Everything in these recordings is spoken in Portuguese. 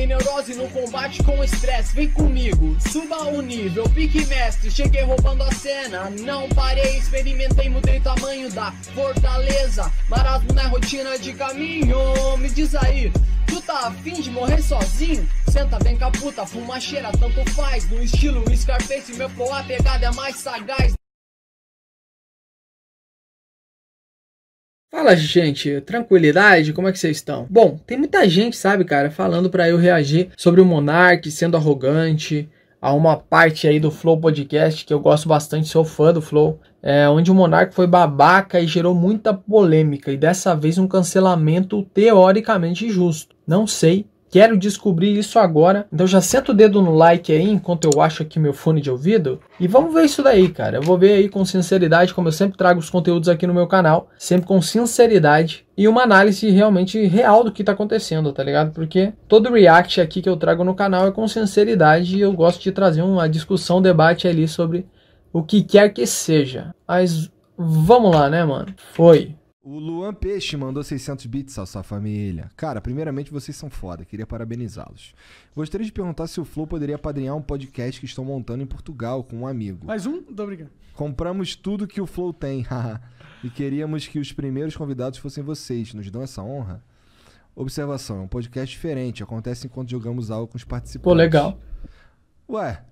sem neurose no combate com estresse. Vem comigo, suba o nível, pique mestre. Cheguei roubando a cena, não parei, experimentei, mudei o tamanho da fortaleza. Marasmo na rotina de caminho, me diz aí. Tu tá afim de morrer sozinho? Senta bem com a puta, fuma cheira, tanto faz. No estilo Scarface, meu flow a pegada é mais sagaz. Fala, gente, tranquilidade? Como é que vocês estão? Bom, tem muita gente, sabe, cara, falando para eu reagir sobre o Monark sendo arrogante, Há uma parte aí do Flow Podcast que eu gosto bastante, sou fã do Flow, é, onde o Monark foi babaca e gerou muita polêmica e dessa vez um cancelamento teoricamente justo. Não sei Quero descobrir isso agora. Então já senta o dedo no like aí enquanto eu acho aqui meu fone de ouvido. E vamos ver isso daí, cara. Eu vou ver aí com sinceridade, como eu sempre trago os conteúdos aqui no meu canal. Sempre com sinceridade e uma análise realmente real do que tá acontecendo, tá ligado? Porque todo react aqui que eu trago no canal é com sinceridade e eu gosto de trazer uma discussão, um debate ali sobre o que quer que seja. Mas vamos lá, né, mano? Foi. O Luan Peixe mandou 600 bits à sua família. Cara, primeiramente vocês são foda, queria parabenizá-los. Gostaria de perguntar se o Flow poderia padrinhar um podcast que estão montando em Portugal com um amigo. Mais um? Muito obrigado. Compramos tudo que o Flow tem, e queríamos que os primeiros convidados fossem vocês. Nos dão essa honra? Observação, é um podcast diferente, acontece enquanto jogamos algo com os participantes. Pô, legal. Ué?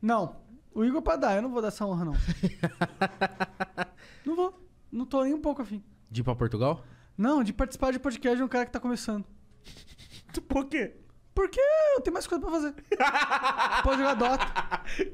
Não, o Igor é pra dar, eu não vou dar essa honra não. não vou, não tô nem um pouco afim. De ir pra Portugal? Não, de participar de podcast de um cara que tá começando. Por quê? Porque eu tenho mais coisa pra fazer. Pode jogar Dota.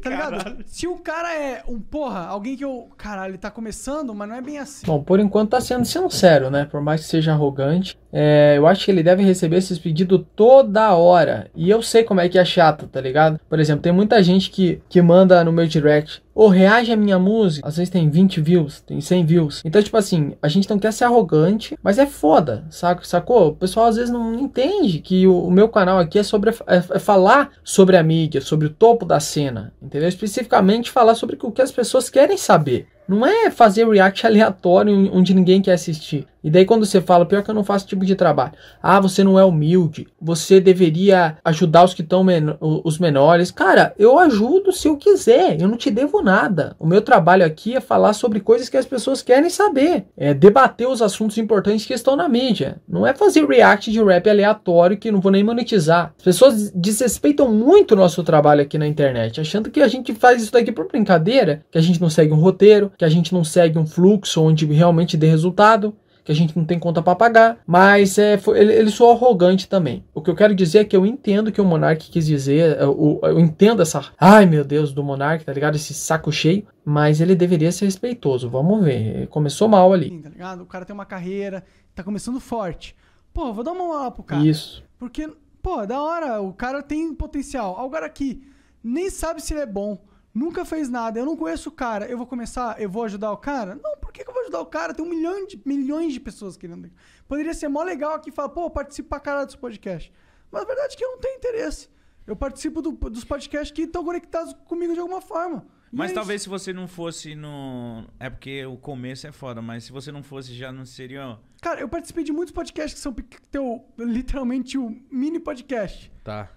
Tá ligado? Se o cara é um porra, alguém que eu. Caralho, ele tá começando, mas não é bem assim. Bom, por enquanto tá sendo sincero, né? Por mais que seja arrogante. É, eu acho que ele deve receber esses pedidos toda hora. E eu sei como é que é chato, tá ligado? Por exemplo, tem muita gente que, que manda no meu direct ou reage à minha música, às vezes tem 20 views, tem 100 views. Então, tipo assim, a gente não quer ser arrogante, mas é foda, saco, sacou? O pessoal às vezes não entende que o, o meu canal aqui é sobre é, é falar sobre a mídia, sobre o topo da cena, entendeu? Especificamente falar sobre o que as pessoas querem saber. Não é fazer react aleatório onde ninguém quer assistir. E daí quando você fala, pior que eu não faço tipo de trabalho. Ah, você não é humilde. Você deveria ajudar os que estão men os menores. Cara, eu ajudo se eu quiser. Eu não te devo nada. O meu trabalho aqui é falar sobre coisas que as pessoas querem saber. É debater os assuntos importantes que estão na mídia. Não é fazer react de rap aleatório que não vou nem monetizar. As pessoas desrespeitam muito o nosso trabalho aqui na internet, achando que a gente faz isso daqui por brincadeira, que a gente não segue um roteiro, que a gente não segue um fluxo onde realmente dê resultado, que a gente não tem conta para pagar, mas é, foi, ele, ele arrogante também. O que eu quero dizer é que eu entendo que o Monark quis dizer, eu, é, eu, entendo essa, ai meu Deus, do Monark, tá ligado? Esse saco cheio, mas ele deveria ser respeitoso, vamos ver. Começou mal ali. Sim, tá ligado? O cara tem uma carreira, tá começando forte. Pô, vou dar uma olhada pro cara. Isso. Porque, pô, é da hora, o cara tem potencial. Agora aqui, nem sabe se ele é bom Nunca fez nada, eu não conheço o cara, eu vou começar, eu vou ajudar o cara? Não, por que, que eu vou ajudar o cara? Tem um milhão de, milhões de pessoas querendo. Poderia ser mó legal aqui falar, pô, participa pra caralho desse podcast. Mas a verdade é que eu não tenho interesse. Eu participo do, dos podcasts que estão conectados comigo de alguma forma. mas é talvez isso. se você não fosse no. É porque o começo é foda, mas se você não fosse já não seria. Cara, eu participei de muitos podcasts que são teu, literalmente o um mini podcast. Tá.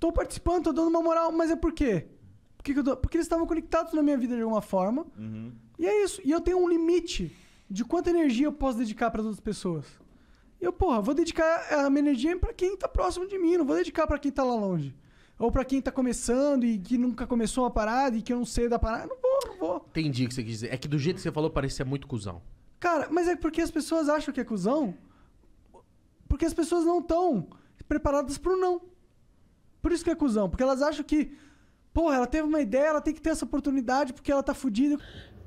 Tô participando, tô dando uma moral, mas é por quê? que que tô... Porque eles estavam conectados na minha vida de alguma forma. Uhum. E é isso. E eu tenho um limite de quanta energia eu posso dedicar para outras pessoas. E eu, porra, vou dedicar a minha energia para quem tá próximo de mim, não vou dedicar para quem tá lá longe. Ou para quem tá começando e que nunca começou uma parada e que eu não sei da parada. Não vou, não vou. Entendi o que você quis dizer. É que do jeito que você falou, parecia é muito cuzão. Cara, mas é porque as pessoas acham que é cuzão porque as pessoas não estão preparadas pro não. Por isso que é cuzão. Porque elas acham que porra, ela teve uma ideia, ela tem que ter essa oportunidade porque ela tá fudida.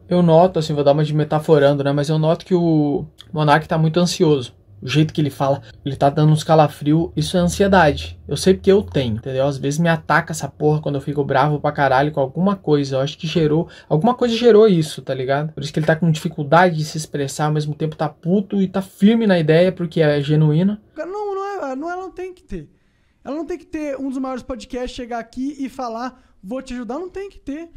Eu noto, assim, vou dar uma de metaforando, né? Mas eu noto que o Monark tá muito ansioso. O jeito que ele fala, ele tá dando uns calafrios, isso é ansiedade. Eu sei porque eu tenho, entendeu? Às vezes me ataca essa porra quando eu fico bravo pra caralho com alguma coisa. Eu acho que gerou. Alguma coisa gerou isso, tá ligado? Por isso que ele tá com dificuldade de se expressar, ao mesmo tempo tá puto e tá firme na ideia, porque é genuína. Não, não, é, não ela não tem que ter. Ela não tem que ter um dos maiores podcasts chegar aqui e falar vou te ajudar, não tem que ter.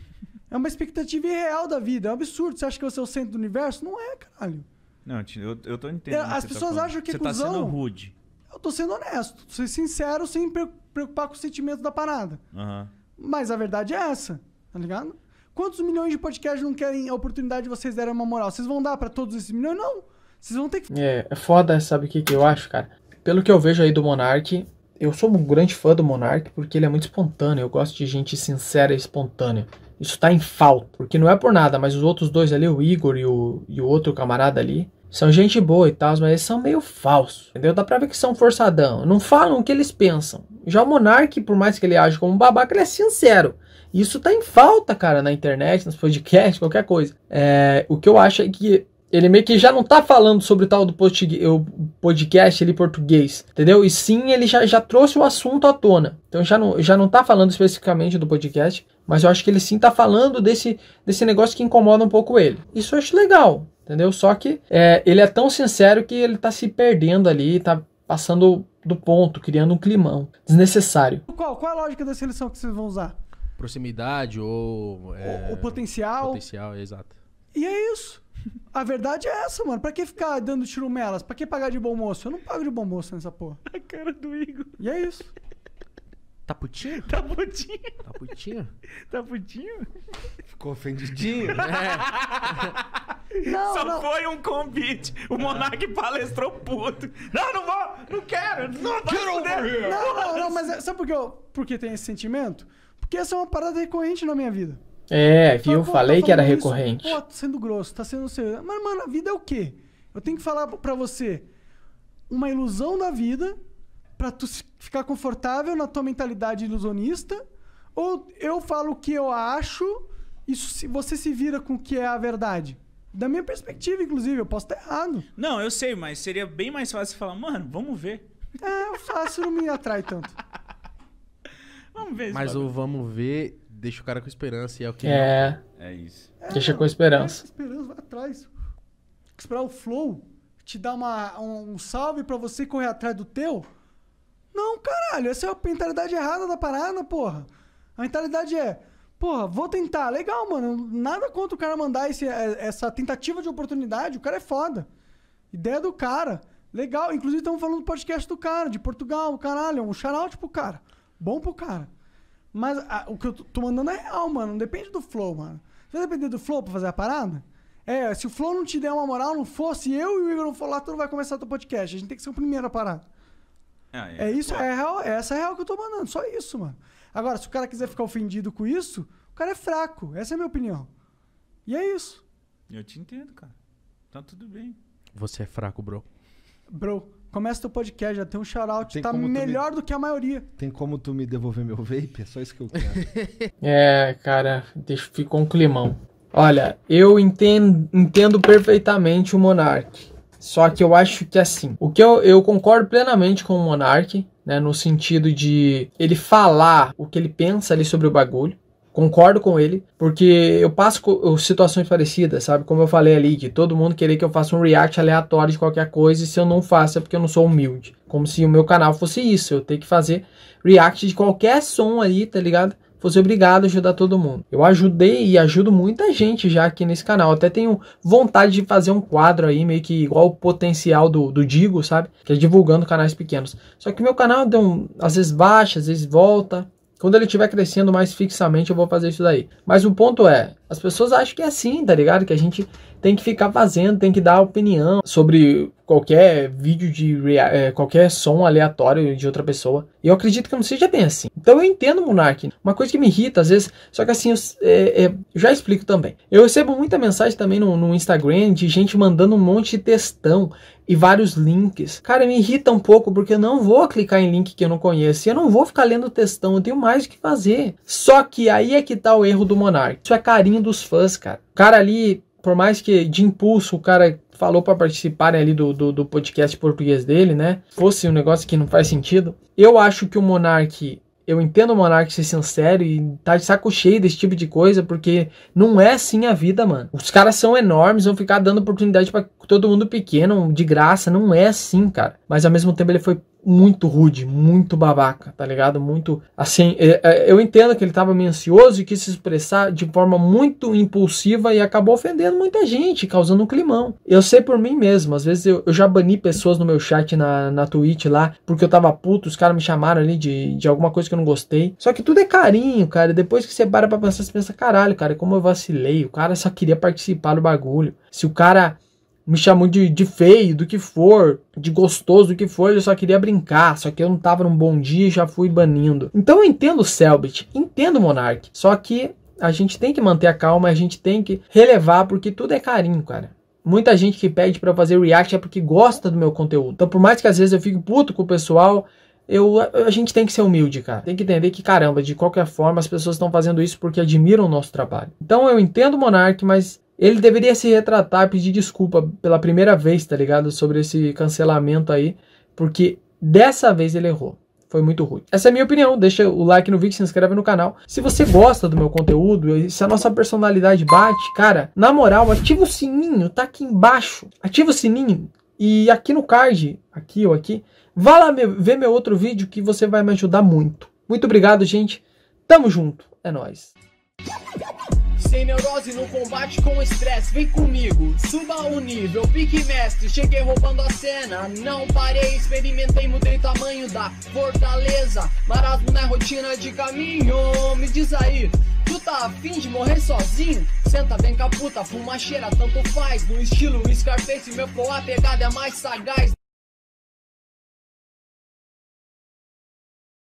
É uma expectativa irreal da vida, é um absurdo. Você acha que você é o centro do universo? Não é, caralho. Não, eu, eu tô entendendo. É, as tá pessoas tá acham que é Você tá cuzão. tá sendo rude. Eu tô sendo honesto, tô sendo sincero, sem preocupar com o sentimento da parada. Uhum. Mas a verdade é essa, tá ligado? Quantos milhões de podcasts não querem a oportunidade de vocês darem uma moral? Vocês vão dar para todos esses milhões? Não. Vocês vão ter que. É, é foda, sabe o que, que eu acho, cara? Pelo que eu vejo aí do Monark, eu sou um grande fã do Monark porque ele é muito espontâneo. Eu gosto de gente sincera e espontânea. Isso tá em falta, porque não é por nada, mas os outros dois ali, o Igor e o, e o outro camarada ali, são gente boa e tal, mas eles são meio falsos, entendeu? Dá pra ver que são forçadão. Não falam o que eles pensam. Já o Monark, por mais que ele age como um babaca, ele é sincero. Isso tá em falta, cara, na internet, nos podcasts, qualquer coisa. É, o que eu acho é que ele meio que já não tá falando sobre o tal do podcast ali português, entendeu? E sim, ele já, já trouxe o assunto à tona. Então já não, já não tá falando especificamente do podcast, mas eu acho que ele sim tá falando desse, desse negócio que incomoda um pouco ele. Isso eu acho legal, entendeu? Só que é, ele é tão sincero que ele tá se perdendo ali, tá passando do ponto, criando um climão desnecessário. Qual, qual é a lógica da seleção que vocês vão usar? Proximidade ou... É, o, o potencial. Potencial, exato. E é isso. A verdade é essa, mano. Pra que ficar dando churumelas? Pra que pagar de bom moço? Eu não pago de bom moço nessa porra. A cara do Igor. E é isso. Tá putinho? Tá putinho. Tá putinho? Tá putinho? Ficou ofendidinho? né? Não, Só não. foi um convite. O Monark palestrou puto. Não, não vou. Não quero. Não vai quero Não, não, não. Mas é, sabe por que, eu, por que tem esse sentimento? Porque essa é uma parada recorrente na minha vida. É, então, viu? Eu tá falei tá que era isso, recorrente. Pô, tá sendo grosso, tá sendo sério. Mas, mano, a vida é o quê? Eu tenho que falar para você uma ilusão da vida para tu ficar confortável na tua mentalidade ilusionista ou eu falo o que eu acho e você se vira com o que é a verdade? Da minha perspectiva, inclusive, eu posso estar errado. Não, eu sei, mas seria bem mais fácil falar, mano, vamos ver. É, o fácil não me atrai tanto. vamos ver. Mas o vamos ver deixa o cara com esperança e é o que. É. Não. É. é isso. É, deixa com esperança. esperança, vai atrás. Esperar o flow te dar uma, um, um salve para você correr atrás do teu? Não, caralho. Essa é a mentalidade errada da parada, porra. A mentalidade é. Porra, vou tentar. Legal, mano. Nada contra o cara mandar esse, é, essa tentativa de oportunidade. O cara é foda. Ideia do cara. Legal. Inclusive, estamos falando do podcast do cara, de Portugal. Caralho, um shout-out pro cara. Bom pro cara. Mas a, o que eu tô mandando é real, mano. Não depende do flow, mano. Você vai depender do flow pra fazer a parada? É, se o flow não te der uma moral, não fosse eu e o Igor não for lá, tu não vai começar teu podcast. A gente tem que ser o primeiro a parar. Ah, é. é, isso, é real, é, essa é real que eu tô mandando, só isso, mano. Agora, se o cara quiser ficar ofendido com isso, o cara é fraco. Essa é a minha opinião. E é isso. Eu te entendo, cara. Tá tudo bem. Você é fraco, bro. Bro, começa teu podcast, já tem um shoutout, Tá melhor me... do que a maioria. Tem como tu me devolver meu vape? É só isso que eu quero. é, cara, deixa, ficou um climão. Olha, eu entendo, entendo perfeitamente o Monark. Só que eu acho que assim, o que eu, eu concordo plenamente com o Monark, né, no sentido de ele falar o que ele pensa ali sobre o bagulho concordo com ele, porque eu passo situações parecidas, sabe? Como eu falei ali, que todo mundo querer que eu faça um react aleatório de qualquer coisa, e se eu não faço é porque eu não sou humilde. Como se o meu canal fosse isso, eu tenho que fazer react de qualquer som aí, tá ligado? fosse obrigado a ajudar todo mundo. Eu ajudei e ajudo muita gente já aqui nesse canal. Até tenho vontade de fazer um quadro aí, meio que igual o potencial do, do Digo, sabe? Que é divulgando canais pequenos. Só que meu canal deu um, às vezes baixa, às vezes volta. Quando ele estiver crescendo mais fixamente, eu vou fazer isso daí. Mas o ponto é, as pessoas acham que é assim, tá ligado? Que a gente tem que ficar fazendo, tem que dar opinião sobre qualquer vídeo de rea- é, qualquer som aleatório de outra pessoa. E eu acredito que não seja bem assim. Então eu entendo, Monark. Uma coisa que me irrita às vezes, só que assim, eu, é, é, já explico também. Eu recebo muita mensagem também no, no Instagram de gente mandando um monte de textão e vários links. Cara, me irrita um pouco porque eu não vou clicar em link que eu não conheço. E eu não vou ficar lendo textão, eu tenho mais o que fazer. Só que aí é que tá o erro do Monark. Isso é carinho dos fãs, cara. O cara ali, por mais que de impulso o cara falou para participarem ali do, do, do, podcast português dele, né? Fosse um negócio que não faz sentido. Eu acho que o Monark. Eu entendo o Monark ser sincero e tá de saco cheio desse tipo de coisa, porque não é assim a vida, mano. Os caras são enormes, vão ficar dando oportunidade para todo mundo pequeno, de graça. Não é assim, cara. Mas ao mesmo tempo ele foi muito rude, muito babaca, tá ligado? Muito assim. É, é, eu entendo que ele tava ansioso e quis se expressar de forma muito impulsiva e acabou ofendendo muita gente, causando um climão. Eu sei por mim mesmo, às vezes eu, eu já bani pessoas no meu chat na, na Twitch lá, porque eu tava puto, os caras me chamaram ali de, de alguma coisa que eu não gostei. Só que tudo é carinho, cara. Depois que você para pra pensar, você pensa, caralho, cara, como eu vacilei. O cara só queria participar do bagulho. Se o cara me chamou de, de feio, do que for, de gostoso, do que for, eu só queria brincar, só que eu não tava num bom dia e já fui banindo. Então eu entendo o Selbit, entendo o Monark, só que a gente tem que manter a calma, a gente tem que relevar, porque tudo é carinho, cara. Muita gente que pede para fazer react é porque gosta do meu conteúdo. Então por mais que às vezes eu fique puto com o pessoal, eu, a gente tem que ser humilde, cara. Tem que entender que, caramba, de qualquer forma, as pessoas estão fazendo isso porque admiram o nosso trabalho. Então eu entendo o Monark, mas ele deveria se retratar, pedir desculpa pela primeira vez, tá ligado? Sobre esse cancelamento aí, porque dessa vez ele errou. Foi muito ruim. Essa é a minha opinião. Deixa o like no vídeo, se inscreve no canal. Se você gosta do meu conteúdo se a nossa personalidade bate, cara, na moral, ativa o sininho, tá aqui embaixo. Ativa o sininho e aqui no card, aqui ou aqui, vá lá ver meu outro vídeo que você vai me ajudar muito. Muito obrigado, gente. Tamo junto. É nóis. Sem neurose no combate com estresse, vem comigo, suba o nível, pique mestre. Cheguei roubando a cena, não parei, experimentei, mudei tamanho da fortaleza. marado na rotina de caminho, me diz aí. Tu tá afim de morrer sozinho? Senta bem caputa, fuma cheira, tanto faz. No estilo Scarface, meu pro a pegada é mais sagaz.